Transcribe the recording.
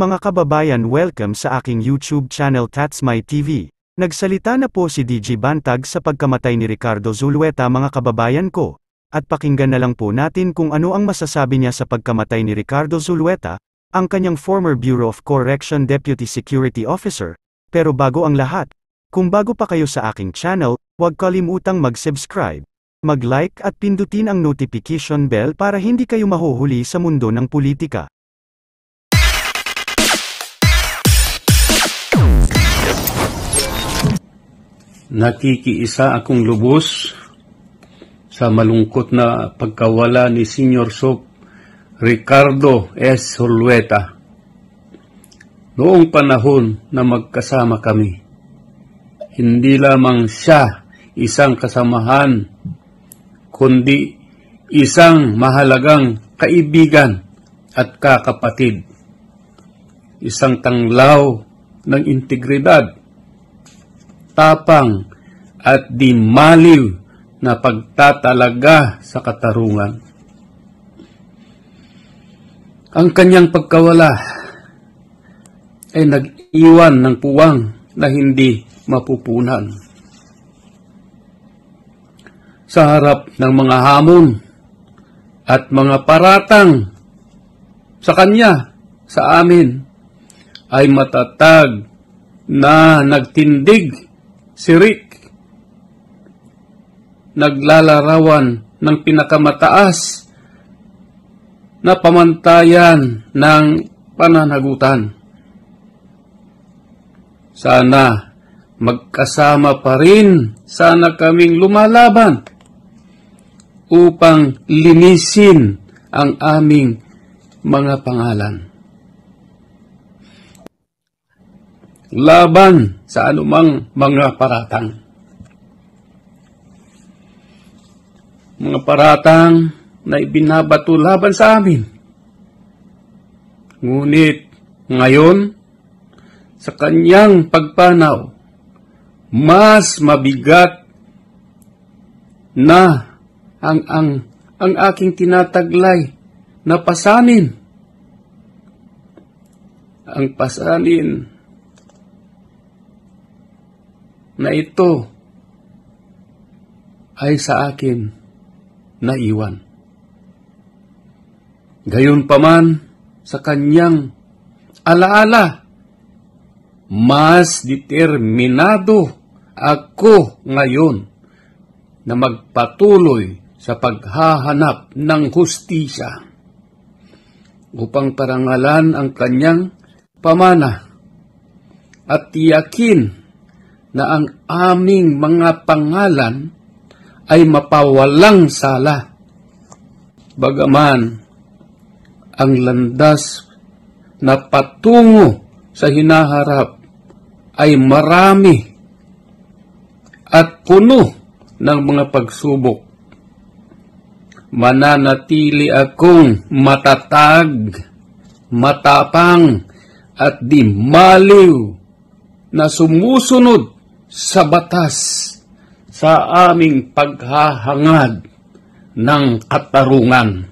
Mga kababayan welcome sa aking YouTube channel That's My TV. Nagsalita na po si DJ Bantag sa pagkamatay ni Ricardo Zulueta mga kababayan ko. At pakinggan na lang po natin kung ano ang masasabi niya sa pagkamatay ni Ricardo Zulueta, ang kanyang former Bureau of Correction Deputy Security Officer. Pero bago ang lahat, kung bago pa kayo sa aking channel, huwag kalimutang mag-subscribe, mag-like at pindutin ang notification bell para hindi kayo mahuhuli sa mundo ng politika. Nakikiisa akong lubos sa malungkot na pagkawala ni Senior Soap Ricardo S. Solueta noong panahon na magkasama kami. Hindi lamang siya isang kasamahan, kundi isang mahalagang kaibigan at kakapatid. Isang tanglaw ng integridad, tapang at di maliw na pagtatalaga sa katarungan. Ang kanyang pagkawala ay nag-iwan ng puwang na hindi mapupunan. Sa harap ng mga hamon at mga paratang sa kanya, sa amin, ay matatag na nagtindig si Rick. Naglalarawan ng pinakamataas na pamantayan ng pananagutan. Sana magkasama pa rin, sana kaming lumalaban upang linisin ang aming mga pangalan. laban sa anumang mga paratang. Mga paratang na ibinabato laban sa amin. Ngunit ngayon, sa kanyang pagpanaw, mas mabigat na ang ang ang aking tinataglay na pasanin ang pasanin na ito ay sa akin na iwan. Gayon Gayunpaman sa kanyang alaala, mas determinado ako ngayon na magpatuloy sa paghahanap ng hustisya upang parangalan ang kanyang pamana at tiyakin na ang aming mga pangalan ay mapawalang sala. Bagaman, ang landas na patungo sa hinaharap ay marami at puno ng mga pagsubok. Mananatili akong matatag, matapang, at di maliw na sumusunod sa batas sa aming paghahangad ng katarungan.